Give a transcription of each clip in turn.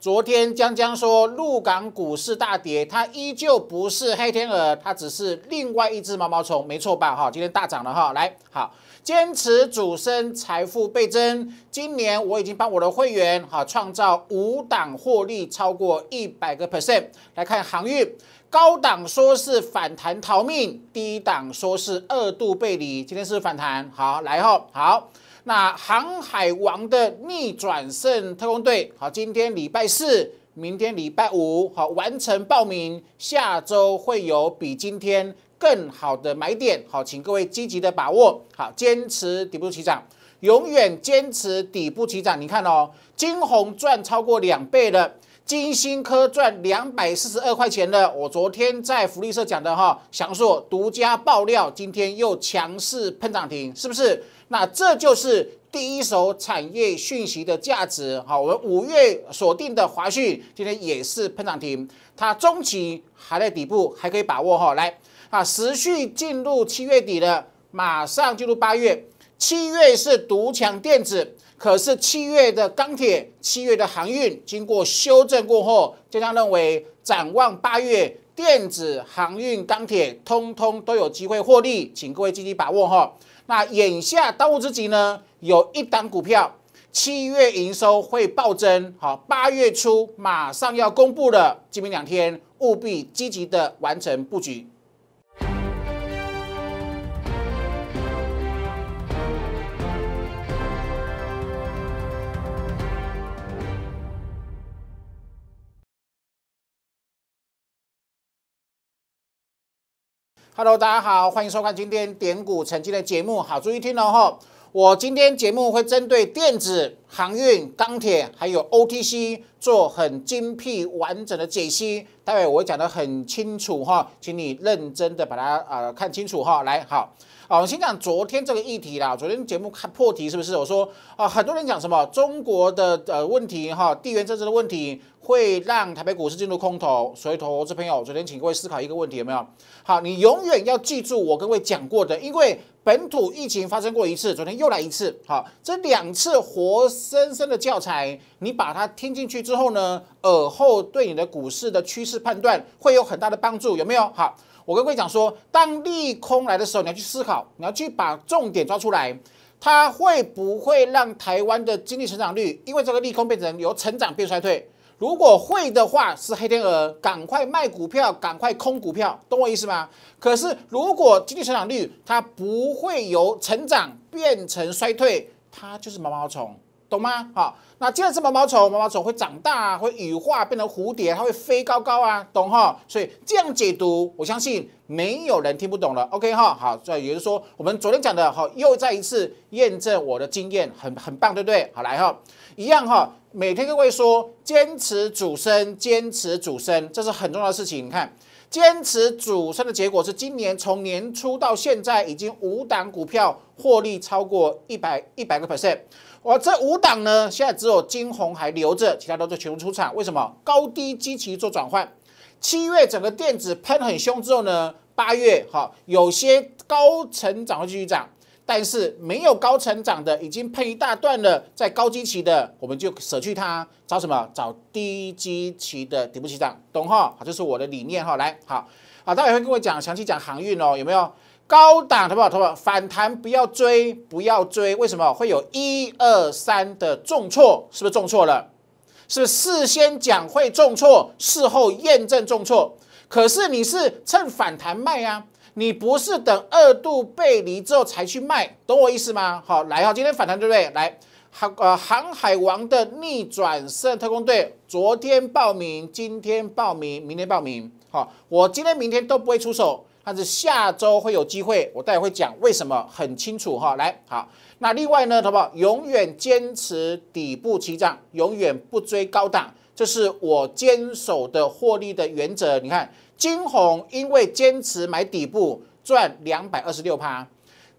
昨天江江说，陆港股市大跌，它依旧不是黑天鹅，它只是另外一只毛毛虫，没错吧？哈，今天大涨了哈，来，好，坚持主升，财富倍增。今年我已经帮我的会员哈创造五档获利超过一百个 percent。来看航运，高档说是反弹逃命，低档说是二度背离，今天是反弹，好来哈，好。那航海王的逆转胜特工队，好，今天礼拜四，明天礼拜五，好，完成报名，下周会有比今天更好的买点，好，请各位积极的把握，好，坚持底部起涨，永远坚持底部起涨。你看哦，金红赚超过两倍了，金星科赚两百四十二块钱了。我昨天在福利社讲的哈，翔硕独家爆料，今天又强势喷涨停，是不是？那这就是第一手产业讯息的价值，好，我们五月锁定的华讯今天也是喷涨停，它中期还在底部，还可以把握哈。来啊，持续进入七月底了，马上进入八月。七月是独强电子，可是七月的钢铁、七月的航运，经过修正过后，就将认为展望八月，电子、航运、钢铁通通都有机会获利，请各位积极把握哈。那眼下当务之急呢，有一档股票七月营收会暴增，好，八月初马上要公布了，今明两天务必积极的完成布局。Hello，大家好，欢迎收看今天点股成绩的节目，好注意听哦。我今天节目会针对电子、航运、钢铁，还有 OTC 做很精辟完整的解析，待会我会讲的很清楚哈，请你认真的把它呃看清楚哈，来好。好，先讲昨天这个议题啦。昨天节目看破题是不是？我说啊，很多人讲什么中国的呃问题哈，地缘政治的问题会让台北股市进入空头。所以投资朋友，昨天请各位思考一个问题，有没有？好，你永远要记住我跟各位讲过的，因为本土疫情发生过一次，昨天又来一次。好，这两次活生生的教材，你把它听进去之后呢，耳后对你的股市的趋势判断会有很大的帮助，有没有？好。我跟各位讲说，当利空来的时候，你要去思考，你要去把重点抓出来，它会不会让台湾的经济成长率，因为这个利空变成由成长变衰退？如果会的话，是黑天鹅，赶快卖股票，赶快空股票，懂我意思吗？可是如果经济成长率它不会由成长变成衰退，它就是毛毛虫。懂吗？好，那接着是毛毛虫，毛毛虫会长大，啊，会羽化变成蝴蝶，它会飞高高啊，懂哈？所以这样解读，我相信没有人听不懂了。OK 哈，好，也就是说我们昨天讲的哈，又再一次验证我的经验，很很棒，对不对？好来哈，一样哈，每天都会说坚持主升，坚持主升，这是很重要的事情。你看，坚持主升的结果是，今年从年初到现在，已经五档股票获利超过一百一百个 percent。我这五档呢，现在只有金红还留着，其他都是全部出场。为什么？高低基期做转换。七月整个电子喷很凶之后呢，八月哈有些高成长会继续涨，但是没有高成长的已经喷一大段了，在高基期的我们就舍去它，找什么？找低基期的底部起涨，懂哈？好，这是我的理念哈。来，好，好，大家会跟我讲详细讲航运哦，有没有？高档，好不好？不反弹不要追，不要追，为什么会有一二三的重挫？是不是重挫了？是事先讲会重挫，事后验证重挫？可是你是趁反弹卖啊，你不是等二度背离之后才去卖，懂我意思吗？好，来哈，今天反弹对不对？来，航呃航海王的逆转胜特工队，昨天报名，今天报名，明天报名。好，我今天、明天都不会出手。但是下周会有机会，我待会会讲为什么，很清楚哈。来，好，那另外呢，好不好？永远坚持底部起涨，永远不追高档，这是我坚守的获利的原则。你看，金红因为坚持买底部赚两百二十六趴，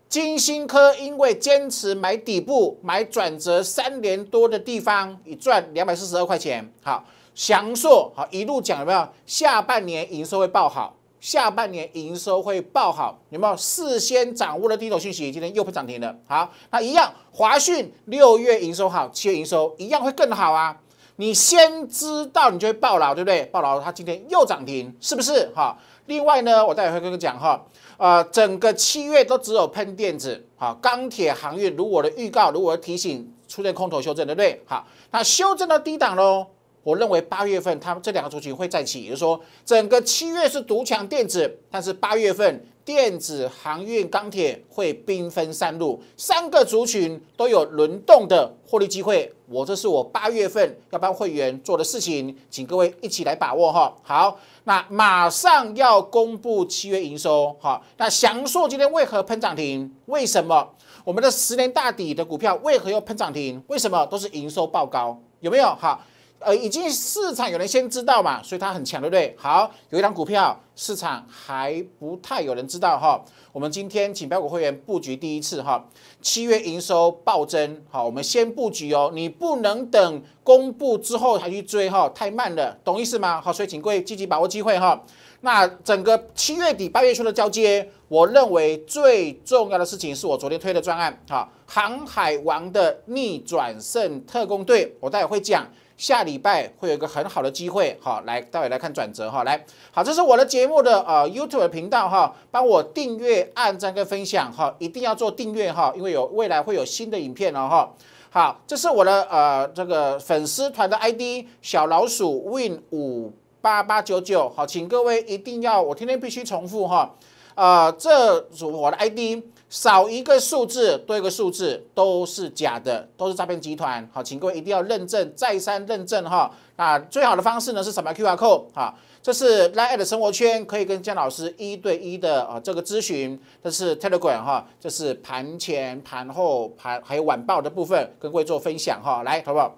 金星科因为坚持买底部买转折三年多的地方，已赚两百四十二块钱。好，翔硕好一路讲有没有？下半年营收会爆好。下半年营收会爆好，有没有事先掌握的低走信息？今天又不涨停了。好，那一样，华讯六月营收好，七月营收一样会更好啊。你先知道，你就会爆老对不对？爆老它今天又涨停，是不是？好，另外呢，我待会会跟你讲哈，呃，整个七月都只有喷电子，好，钢铁行业如我的预告，如我的提醒出现空头修正，对不对？好，那修正到低档喽。我认为八月份他们这两个族群会再起，也就是说，整个七月是独强电子，但是八月份电子、航运、钢铁会兵分三路，三个族群都有轮动的获利机会。我这是我八月份要帮会员做的事情，请各位一起来把握哈。好，那马上要公布七月营收哈。那翔硕今天为何喷涨停？为什么我们的十年大底的股票为何又喷涨停？为什么都是营收报高？有没有哈？呃，已经市场有人先知道嘛，所以它很强，对不对？好，有一档股票市场还不太有人知道哈，我们今天请标股会员布局第一次哈，七月营收暴增，好，我们先布局哦，你不能等公布之后才去追哈，太慢了，懂意思吗？好，所以请各位积极把握机会哈。那整个七月底八月初的交接，我认为最重要的事情是我昨天推的专案，好，《航海王》的逆转胜特工队，我待会会讲。下礼拜会有一个很好的机会，好来，待会来看转折哈，来，好，这是我的节目的呃 YouTube 频道哈，帮我订阅、按赞跟分享哈，一定要做订阅哈，因为有未来会有新的影片了哈。好，这是我的呃这个粉丝团的 ID 小老鼠 Win 五八八九九，好，请各位一定要我天天必须重复哈，呃，这是我的 ID。少一个数字，多一个数字都是假的，都是诈骗集团。好，请各位一定要认证，再三认证哈。那最好的方式呢是什么？Q R code 哈，这是拉爱的生活圈，可以跟江老师一对一的啊这个咨询。这是 Telegram 哈，这是盘前、盘后、盘还有晚报的部分，跟各位做分享哈。来，投保，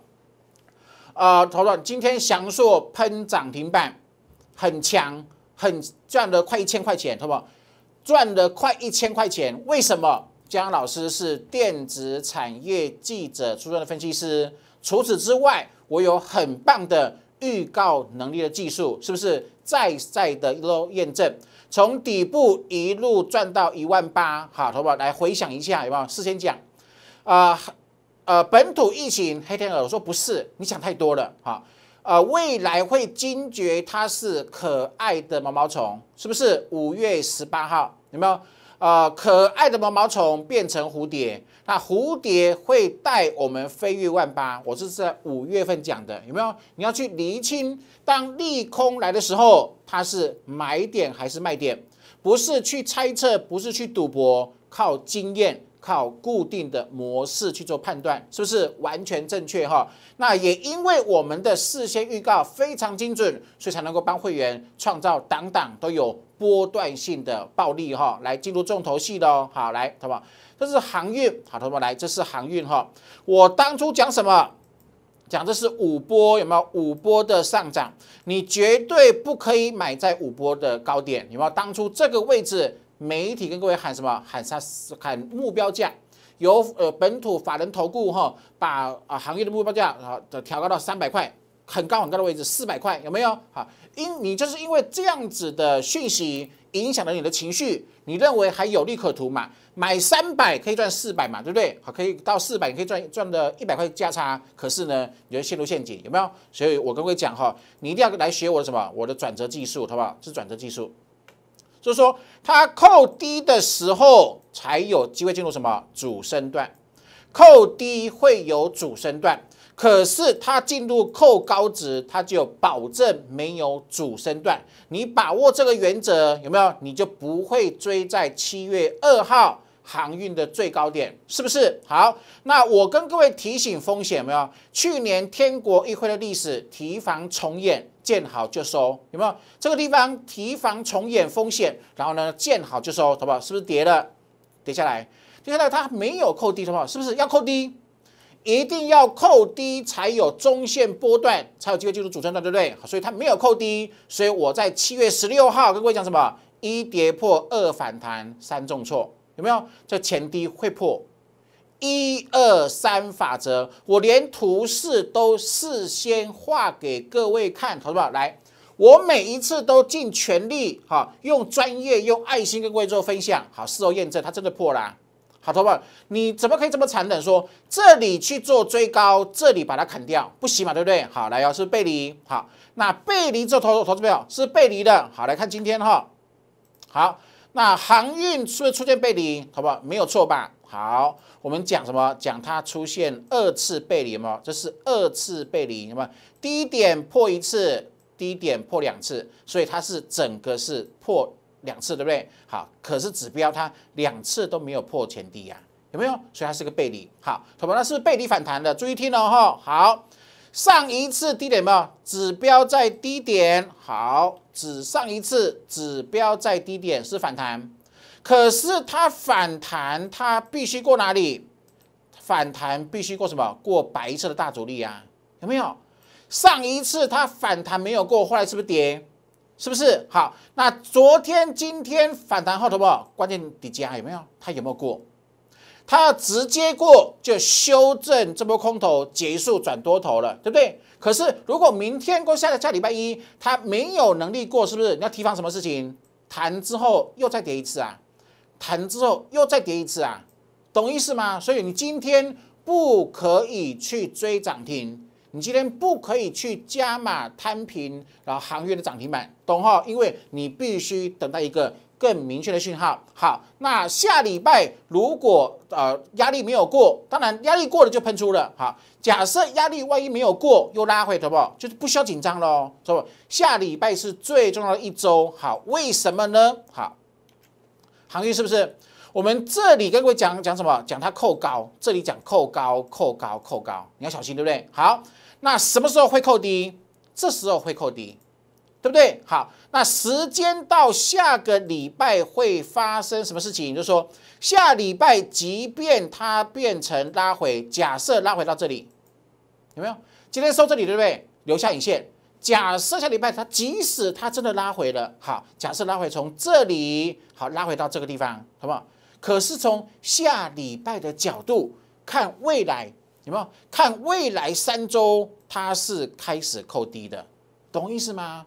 啊，投涛，今天祥硕喷涨停板，很强，很赚了快一千块钱，是不？赚了快一千块钱，为什么？江老师是电子产业记者出身的分析师，除此之外，我有很棒的预告能力的技术，是不是？再再的验证，从底部一路赚到一万八，好，好不好？来回想一下，有没有事先讲？啊呃，本土疫情黑天鹅，我说不是，你想太多了，好。呃，未来会惊觉它是可爱的毛毛虫，是不是？五月十八号有没有？呃，可爱的毛毛虫变成蝴蝶，那蝴蝶会带我们飞越万八。我是在五月份讲的，有没有？你要去厘清，当利空来的时候，它是买点还是卖点？不是去猜测，不是去赌博，靠经验。靠固定的模式去做判断，是不是完全正确哈？那也因为我们的事先预告非常精准，所以才能够帮会员创造档档都有波段性的暴利哈！来进入重头戏喽，好来，好不好？这是航运，好，同学们来，这是航运哈。我当初讲什么？讲这是五波，有没有五波的上涨？你绝对不可以买在五波的高点，有没有？当初这个位置。媒体跟各位喊什么？喊啥？喊目标价，由呃本土法人投顾哈，把啊行业的目标价啊调高到三百块，很高很高的位置，四百块有没有？好，因你就是因为这样子的讯息影响了你的情绪，你认为还有利可图嘛？买三百可以赚四百嘛，对不对？好，可以到四百，可以赚赚的一百块价差。可是呢，你就陷入陷阱，有没有？所以我跟各位讲哈，你一定要来学我的什么？我的转折技术，好不好？是转折技术。就是说，它扣低的时候才有机会进入什么主升段，扣低会有主升段。可是它进入扣高值，它就保证没有主升段。你把握这个原则，有没有？你就不会追在七月二号。航运的最高点是不是好？那我跟各位提醒风险有没有？去年天国一会的历史提防重演，见好就收有没有？这个地方提防重演风险，然后呢见好就收，好不好？是不是跌了？跌下来，跌下来它没有扣低，好不好？是不是要扣低？一定要扣低才有中线波段，才有机会进入主升段，对不对？所以它没有扣低，所以我在七月十六号跟各位讲什么？一跌破，二反弹，三重挫。有没有这前低会破一二三法则？我连图示都事先画给各位看，投不好？来，我每一次都尽全力哈，用专业、用爱心跟各位做分享。好，事后验证它真的破啦！好，投保，你怎么可以这么残忍？说这里去做追高，这里把它砍掉，不行嘛，对不对？好，来哦，是背离。好，那背离这投投资宝是背离的。好，来看今天哈，好。那航运是不是出现背离？好不好？没有错吧？好，我们讲什么？讲它出现二次背离吗？这是二次背离，那么低点破一次，低点破两次，所以它是整个是破两次，对不对？好，可是指标它两次都没有破前低呀，有没有？所以它是个背离，好，好吧，那是背离反弹的，注意听哦，好。上一次低点没有？指标在低点好，指上一次指标在低点是反弹，可是它反弹它必须过哪里？反弹必须过什么？过白色的大阻力啊，有没有？上一次它反弹没有过，后来是不是跌？是不是？好，那昨天今天反弹后，什不？关键底价有没有？它有没有过？它要直接过，就修正这波空头结束转多头了，对不对？可是如果明天过下个下礼拜一，它没有能力过，是不是？你要提防什么事情？弹之后又再跌一次啊，弹之后又再跌一次啊，懂意思吗？所以你今天不可以去追涨停，你今天不可以去加码摊平，然后航运的涨停板，懂哈？因为你必须等待一个。更明确的讯号。好，那下礼拜如果呃压力没有过，当然压力过了就喷出了。好，假设压力万一没有过，又拉回，对不就是不需要紧张了，是道下礼拜是最重要的一周。好，为什么呢？好，行运是不是？我们这里跟各位讲讲什么？讲它扣高，这里讲扣高、扣高、扣高，你要小心，对不对？好，那什么时候会扣低？这时候会扣低。对不对？好，那时间到下个礼拜会发生什么事情？就是说，下礼拜即便它变成拉回，假设拉回到这里，有没有？今天收这里，对不对？留下影线。假设下礼拜它，即使它真的拉回了，好，假设拉回从这里，好，拉回到这个地方，好不好？可是从下礼拜的角度看未来，有没有？看未来三周它是开始扣低的，懂意思吗？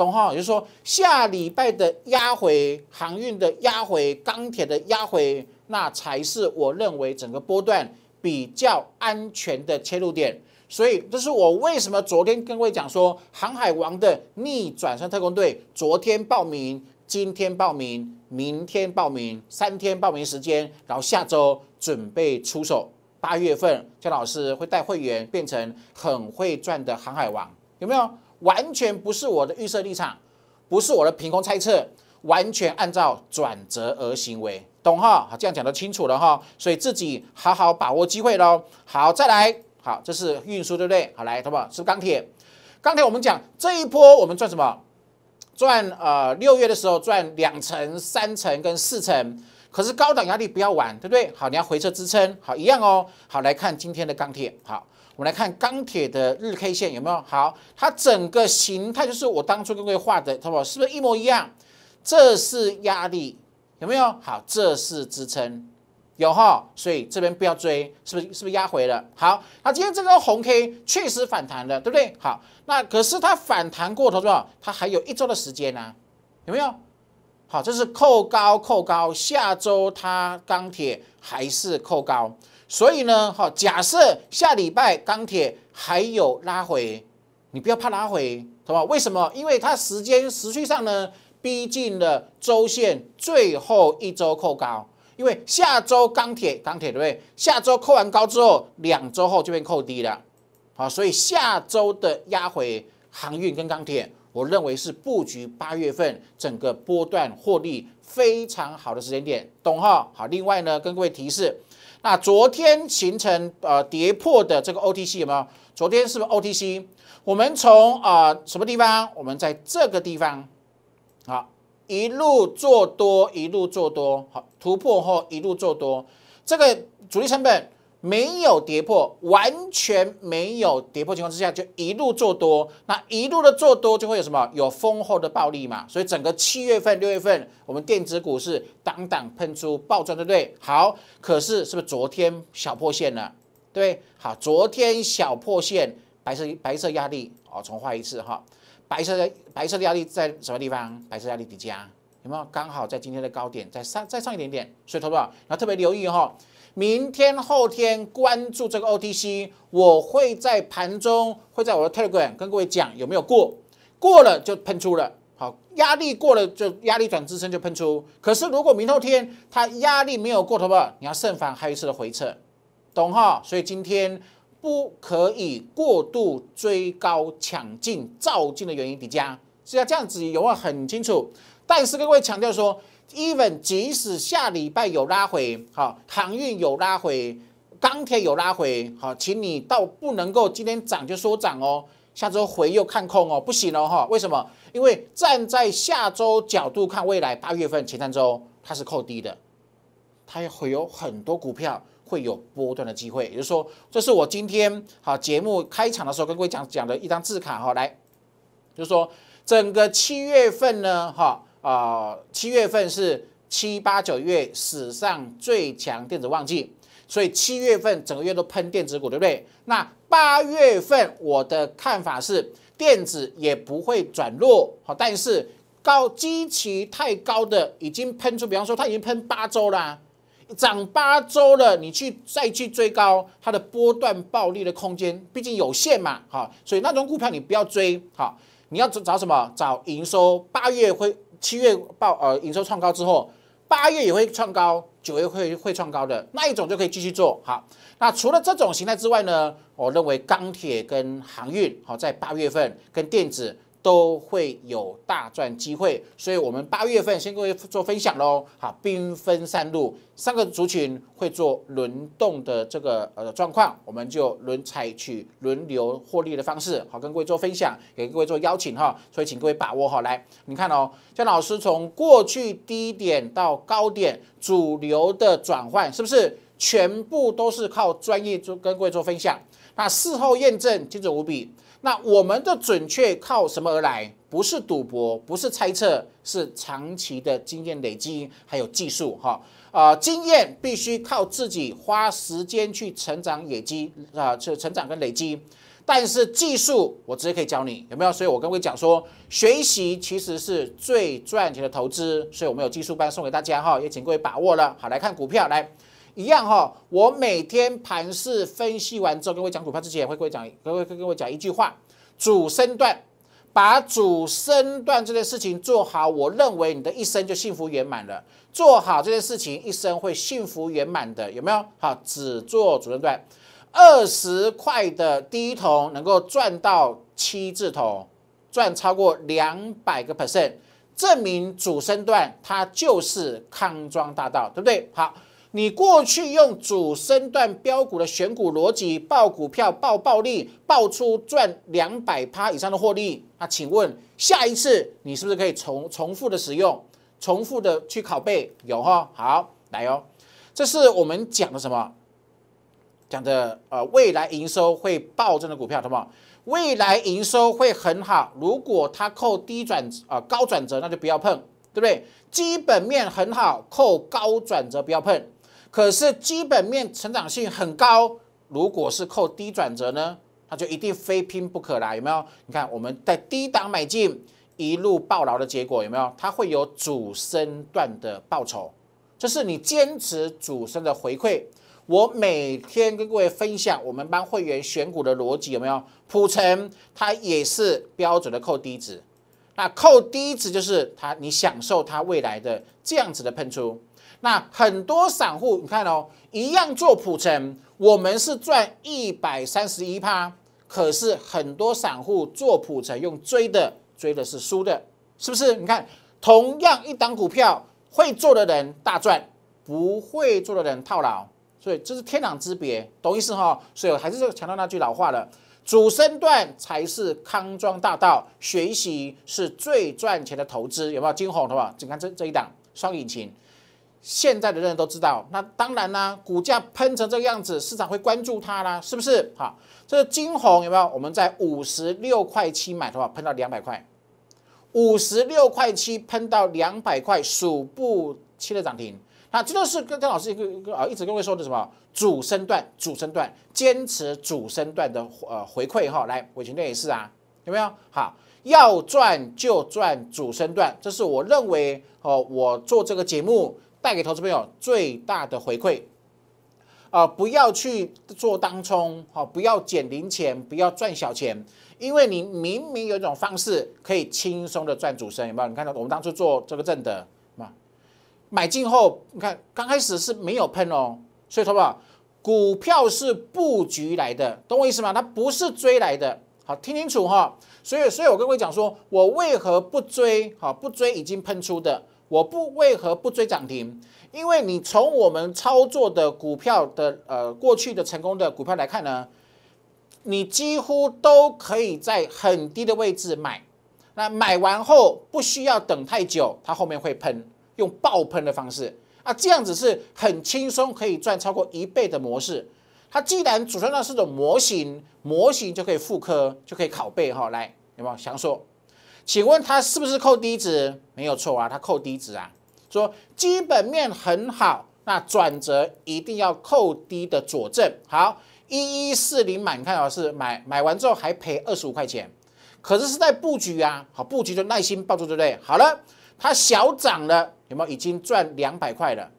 东浩就是说，下礼拜的压回航运的压回钢铁的压回，那才是我认为整个波段比较安全的切入点。所以，这是我为什么昨天跟各位讲说，《航海王的逆转身特工队》，昨天报名，今天报名，明天报名，三天报名时间，然后下周准备出手。八月份，江老师会带会员变成很会赚的航海王，有没有？完全不是我的预设立场，不是我的凭空猜测，完全按照转折而行为，懂哈？这样讲得清楚了哈，所以自己好好把握机会喽。好，再来，好，这是运输，对不对？好，来，什么？是钢铁。钢铁我们讲这一波我们赚什么？赚呃六月的时候赚两成、三成跟四成，可是高档压力不要玩，对不对？好，你要回撤支撑，好一样哦。好，来看今天的钢铁，好。我们来看钢铁的日 K 线有没有好，它整个形态就是我当初跟各位画的，懂不？是不是一模一样？这是压力有没有好？这是支撑有哈，所以这边不要追，是不是？是不是压回了？好，那今天这个红 K 确实反弹了，对不对？好，那可是它反弹过头之后，它还有一周的时间呢，有没有？好，这是扣高扣高，下周它钢铁还是扣高。所以呢，哈，假设下礼拜钢铁还有拉回，你不要怕拉回，是吧？为什么？因为它时间实际上呢，逼近了周线最后一周扣高。因为下周钢铁钢铁对不对？下周扣完高之后，两周后就变扣低了。好，所以下周的压回航运跟钢铁，我认为是布局八月份整个波段获利非常好的时间点，懂哈？好，另外呢，跟各位提示。那昨天形成呃跌破的这个 O T C 有没有？昨天是不是 O T C？我们从呃什么地方？我们在这个地方，好一路做多，一路做多，好突破后一路做多，这个主力成本。没有跌破，完全没有跌破情况之下，就一路做多，那一路的做多就会有什么？有丰厚的暴利嘛。所以整个七月份、六月份，我们电子股是当当喷出暴赚，对不对？好，可是是不是昨天小破线了？对，好，昨天小破线，白色白色压力，哦，重画一次哈，白色白色压力在什么地方？白色压力底价有没有？刚好在今天的高点，在上再上一点点，所以投保然要特别留意哈。明天后天关注这个 OTC，我会在盘中会在我的 Telegram 跟各位讲有没有过，过了就喷出了，好压力过了就压力转支撑就喷出。可是如果明后天它压力没有过，好不好？你要慎防还有一次的回撤，懂哈？所以今天不可以过度追高抢进造进的原因叠加，是要这样子，有没有很清楚？但是各位强调说。even 即使下礼拜有拉回，好航运有拉回，钢铁有拉回，好，请你倒不能够今天涨就说涨哦，下周回又看空哦，不行哦，哈，为什么？因为站在下周角度看，未来八月份前三周它是扣低的，它会有很多股票会有波段的机会。也就是说，这是我今天好节目开场的时候跟各位讲讲的一张字卡，哈，来，就是说整个七月份呢，哈。啊，七月份是七八九月史上最强电子旺季，所以七月份整个月都喷电子股，对不对？那八月份我的看法是，电子也不会转弱，好，但是高基期太高的已经喷出，比方说它已经喷八周啦，涨八周了，你去再去追高，它的波段暴利的空间毕竟有限嘛，好，所以那种股票你不要追，好，你要找找什么？找营收，八月会。七月报呃营收创高之后，八月也会创高，九月会会创高的那一种就可以继续做。好，那除了这种形态之外呢，我认为钢铁跟航运好在八月份跟电子。都会有大赚机会，所以我们八月份先各位做分享喽。好，兵分三路，三个族群会做轮动的这个呃状况，我们就轮采取轮流获利的方式，好跟各位做分享，给各位做邀请哈。所以请各位把握好来，你看哦，像老师从过去低点到高点主流的转换，是不是全部都是靠专业做跟各位做分享？那事后验证精准无比。那我们的准确靠什么而来？不是赌博，不是猜测，是长期的经验累积，还有技术哈啊！经验必须靠自己花时间去成长、累积啊，去成长跟累积。但是技术我直接可以教你，有没有？所以我跟各位讲说，学习其实是最赚钱的投资。所以我们有技术班送给大家哈，也请各位把握了。好，来看股票，来。一样哈，我每天盘市分析完之后，跟我讲股票之前，会跟我讲，跟会位跟我讲一句话：主升段，把主升段这件事情做好，我认为你的一生就幸福圆满了。做好这件事情，一生会幸福圆满的，有没有？好，只做主升段，二十块的低头能够赚到七字头，赚超过两百个 percent，证明主升段它就是康庄大道，对不对？好。你过去用主升段标股的选股逻辑报股票、报暴利、报出赚两百趴以上的获利，那请问下一次你是不是可以重重复的使用、重复的去拷贝？有哈？好，来哦，这是我们讲的什么？讲的呃未来营收会暴增的股票，懂好？未来营收会很好，如果它扣低转呃啊高转折，那就不要碰，对不对？基本面很好，扣高转折不要碰。可是基本面成长性很高，如果是扣低转折呢，它就一定非拼不可啦，有没有？你看我们在低档买进，一路爆牢的结果，有没有？它会有主升段的报酬，这是你坚持主升的回馈。我每天跟各位分享我们帮会员选股的逻辑，有没有？普成它也是标准的扣低值，那扣低值就是它，你享受它未来的这样子的喷出。那很多散户，你看哦，一样做普成，我们是赚一百三十一趴，可是很多散户做普成用追的，追的是输的，是不是？你看，同样一档股票，会做的人大赚，不会做的人套牢，所以这是天壤之别，懂意思哈？所以我还是强调那句老话了：，主升段才是康庄大道，学习是最赚钱的投资，有没有惊鸿？对吧？请看这这一档双引擎。现在的人都知道，那当然啦，股价喷成这个样子，市场会关注它啦，是不是？好，这个金红有没有？我们在五十六块七买的话，喷到两百块，五十六块七喷到两百块，数不清的涨停。那这就是跟跟老师一个一个啊，一直跟我位说的什么主升段，主升段，坚持主升段的呃回馈哈。来，伟群队也是啊，有没有？好，要赚就赚主升段，这是我认为哦，我做这个节目。带给投资朋友最大的回馈，啊，不要去做当冲，好，不要捡零钱，不要赚小钱，因为你明明有一种方式可以轻松的赚主升，有没有？你看到我们当初做这个正德嘛，买进后，你看刚开始是没有喷哦，所以说吧，股票是布局来的，懂我意思吗？它不是追来的，好，听清楚哈。所以，所以我跟各位讲说，我为何不追，好，不追已经喷出的。我不为何不追涨停？因为你从我们操作的股票的呃过去的成功的股票来看呢，你几乎都可以在很低的位置买，那买完后不需要等太久，它后面会喷，用爆喷的方式啊，这样子是很轻松可以赚超过一倍的模式。它既然组成浪是种模型，模型就可以复刻，就可以拷贝哈。来，有没有想说？请问他是不是扣低值？没有错啊，他扣低值啊。说基本面很好，那转折一定要扣低的佐证。好，一一四零满看啊，是买买完之后还赔二十五块钱，可是是在布局啊。好，布局就耐心抱住，对不对？好了，它小涨了，有没有已经赚两百块了？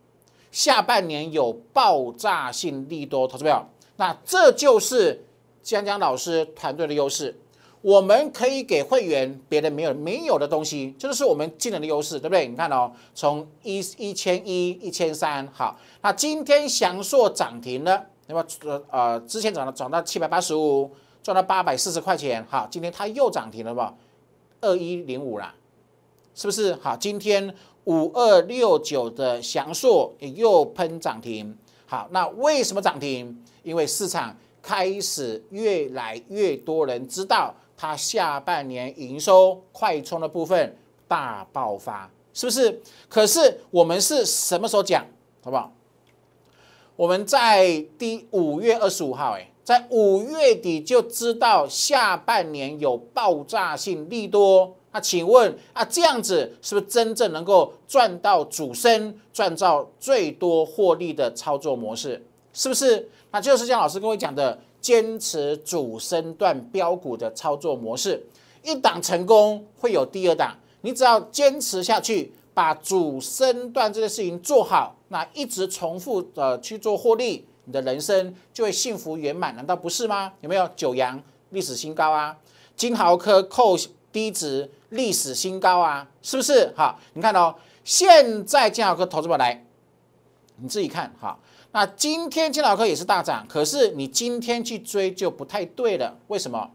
下半年有爆炸性利多，投资没有？那这就是江江老师团队的优势。我们可以给会员别的没有没有的东西，这就是我们技能的优势，对不对？你看哦，从一一千一一千三，好，那今天祥硕涨停了，那么呃呃，之前涨了涨到七百八十五，赚到八百四十块钱，好，今天它又涨停了，吧？二一零五啦，是不是？好，今天五二六九的祥硕又喷涨停，好，那为什么涨停？因为市场开始越来越多人知道。它下半年营收快充的部分大爆发，是不是？可是我们是什么时候讲，好不好？我们在第五月二十五号，哎，在五月底就知道下半年有爆炸性利多。那请问啊，这样子是不是真正能够赚到主升，赚到最多获利的操作模式？是不是？那就是像老师跟我讲的。坚持主升段标的操作模式，一档成功会有第二档，你只要坚持下去，把主升段这件事情做好，那一直重复的去做获利，你的人生就会幸福圆满，难道不是吗？有没有？九阳历史新高啊，金豪科扣低值历史新高啊，是不是？好，你看哦，现在金豪科投资表来，你自己看哈。那今天金老科也是大涨，可是你今天去追就不太对了。为什么？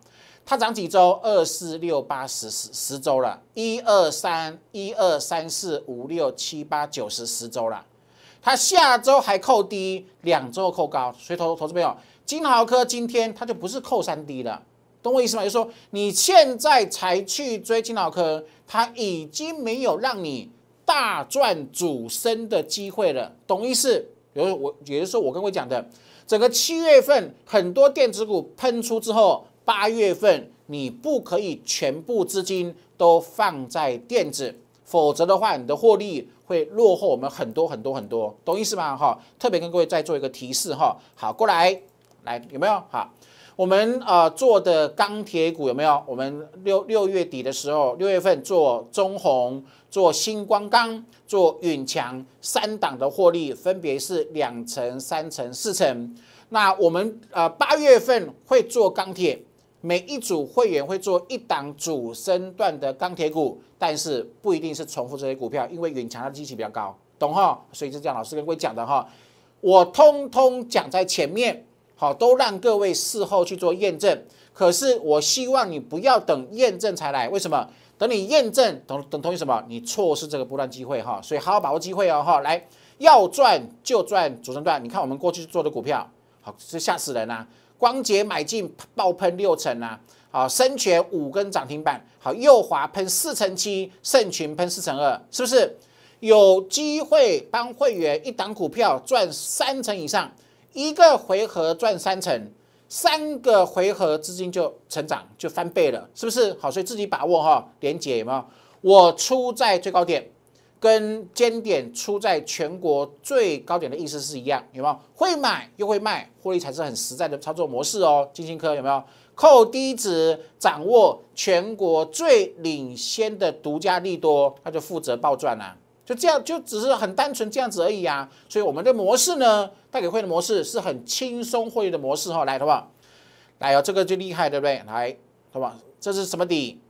它涨几周？二四六八十十十周了，一二三一二三四五六七八九十十周了。它下周还扣低，两周扣高。所以投投资朋友，金豪科今天它就不是扣三低了，懂我意思吗？就说你现在才去追金豪科，它已经没有让你大赚主升的机会了，懂意思？比如我，也的说我跟各位讲的，整个七月份很多电子股喷出之后，八月份你不可以全部资金都放在电子，否则的话你的获利会落后我们很多很多很多，懂意思吗？哈，特别跟各位再做一个提示哈，好，过来，来有没有？好。我们啊做的钢铁股有没有？我们六六月底的时候，六月份做中红，做星光钢，做永强三档的获利分别是两成、三成、四成。那我们呃八月份会做钢铁，每一组会员会做一档主升段的钢铁股，但是不一定是重复这些股票，因为永强的机器比较高，懂哈？所以就样，老师跟各位讲的哈，我通通讲在前面。好，都让各位事后去做验证。可是我希望你不要等验证才来，为什么？等你验证，等等同于什么？你错失这个波段机会哈。所以好好把握机会哦哈。来，要赚就赚主升段。你看我们过去做的股票，好是吓死人呐！光洁买进爆喷六成啊，好，深全五根涨停板，好，右滑喷四成七，盛群喷四成二，是不是？有机会帮会员一档股票赚三成以上。一个回合赚三成，三个回合资金就成长就翻倍了，是不是？好，所以自己把握哈，连接有没有？我出在最高点，跟尖点出在全国最高点的意思是一样，有没有？会买又会卖，获利才是很实在的操作模式哦。金星科有没有？扣低值，掌握全国最领先的独家利多，他就负责报赚啦。就这样，就只是很单纯这样子而已啊。所以我们的模式呢，带给会的模式是很轻松会议的模式哈。来，好不好？来哦，这个就厉害，对不对？来，好不好？这是什么底？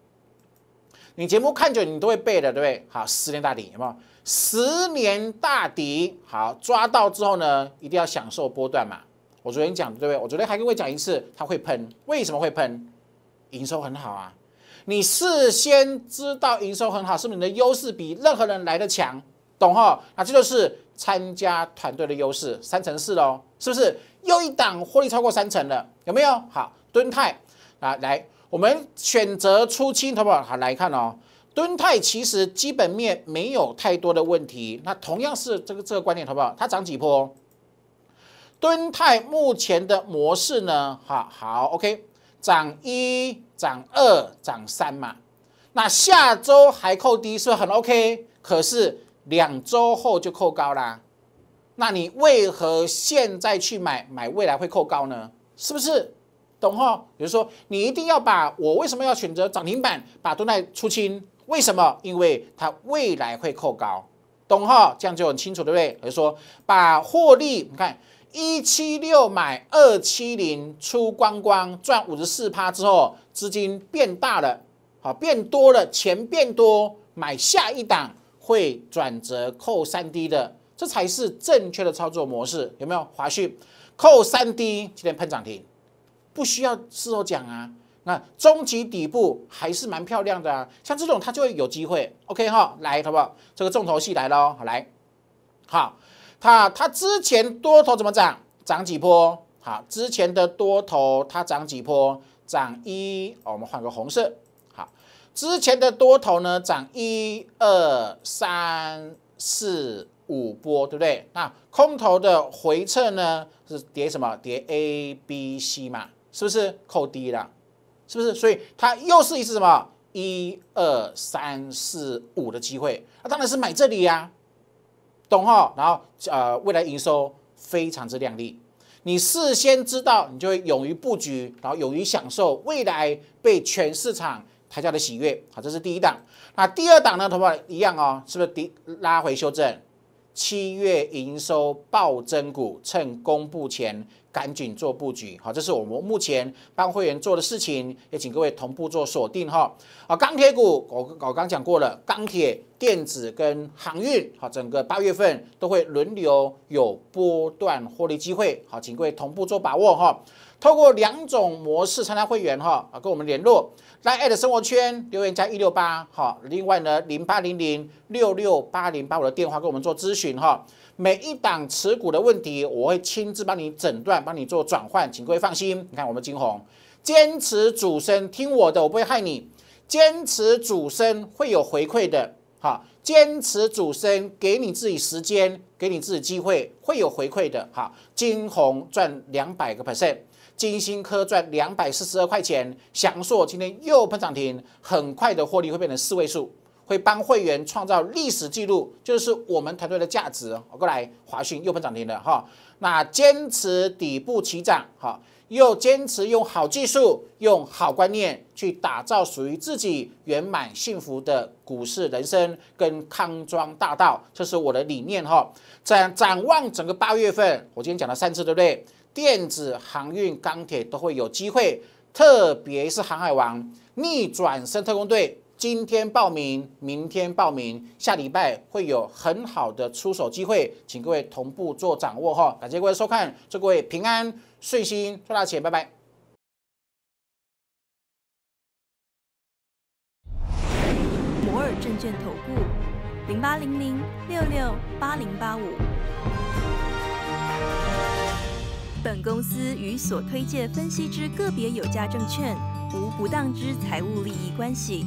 你节目看久，你都会背的，对不对？好，十年大底，有没有？十年大底，好抓到之后呢，一定要享受波段嘛。我昨天讲，的，对不对？我昨天还跟我讲一次，他会喷，为什么会喷？营收很好啊。你事先知道营收很好，是不是你的优势比任何人来的强？懂哈？那这就是参加团队的优势，三成四喽，是不是？又一档获利超过三成了，有没有？好，敦泰啊，来，我们选择出清，好不好？好，来看哦，敦泰其实基本面没有太多的问题，那同样是这个这个观点，好不好？它涨几波？敦泰目前的模式呢？哈，好，OK。涨一涨二涨三嘛，那下周还扣低是很 OK？可是两周后就扣高啦，那你为何现在去买买未来会扣高呢？是不是？懂哈？比如说你一定要把我为什么要选择涨停板，把多单出清？为什么？因为它未来会扣高，懂哈？这样就很清楚，对不对？比如说把获利，你看。一七六买二七零出光光赚五十四趴之后资金变大了，好变多了钱变多买下一档会转折扣三 D 的，这才是正确的操作模式，有没有？华讯扣三 D 今天喷涨停，不需要事后讲啊。那中级底部还是蛮漂亮的啊，像这种它就会有机会。OK 哈，来好不好？这个重头戏来喽，好来，好。好，它之前多头怎么涨？涨几波？好，之前的多头它涨几波？涨一，我们换个红色。好，之前的多头呢，涨一二三四五波，对不对？那空头的回撤呢，是叠什么？叠 A、B、C 嘛，是不是？扣低了，是不是？所以它又是一次什么？一二三四五的机会，那当然是买这里呀。懂哈，然后呃，未来营收非常之亮丽，你事先知道，你就会勇于布局，然后勇于享受未来被全市场抬价的喜悦。好，这是第一档。那第二档呢？同样哦，是不是第拉回修正？七月营收暴增股，趁公布前。赶紧做布局，好，这是我们目前帮会员做的事情，也请各位同步做锁定哈。啊，钢铁股我我刚讲过了，钢铁、电子跟航运，好，整个八月份都会轮流有波段获利机会，好，请各位同步做把握哈。透过两种模式参加会员哈，啊，跟我们联络，来 A 的生活圈留言加一六八哈，另外呢零八零零六六八零八五的电话跟我们做咨询哈。每一档持股的问题，我会亲自帮你诊断，帮你做转换，请各位放心。你看我们金红，坚持主升，听我的，我不会害你。坚持主升会有回馈的，哈，坚持主升，给你自己时间，给你自己机会，会有回馈的，哈。金红赚两百个 percent，金星科赚两百四十二块钱，翔硕今天又破涨停，很快的获利会变成四位数。会帮会员创造历史记录，就是我们团队的价值。过来，华讯又分涨停了哈。那坚持底部起涨，哈，又坚持用好技术、用好观念去打造属于自己圆满幸福的股市人生跟康庄大道，这是我的理念哈。展展望整个八月份，我今天讲了三次，对不对？电子、航运、钢铁都会有机会，特别是航海王、逆转身特工队。今天报名，明天报名，下礼拜会有很好的出手机会，请各位同步做掌握哈。感谢各位收看，祝各位平安、顺心、赚大钱，拜拜。摩尔证券投顾零八零零六六八零八五。本公司与所推介分析之个别有价证券无不当之财务利益关系。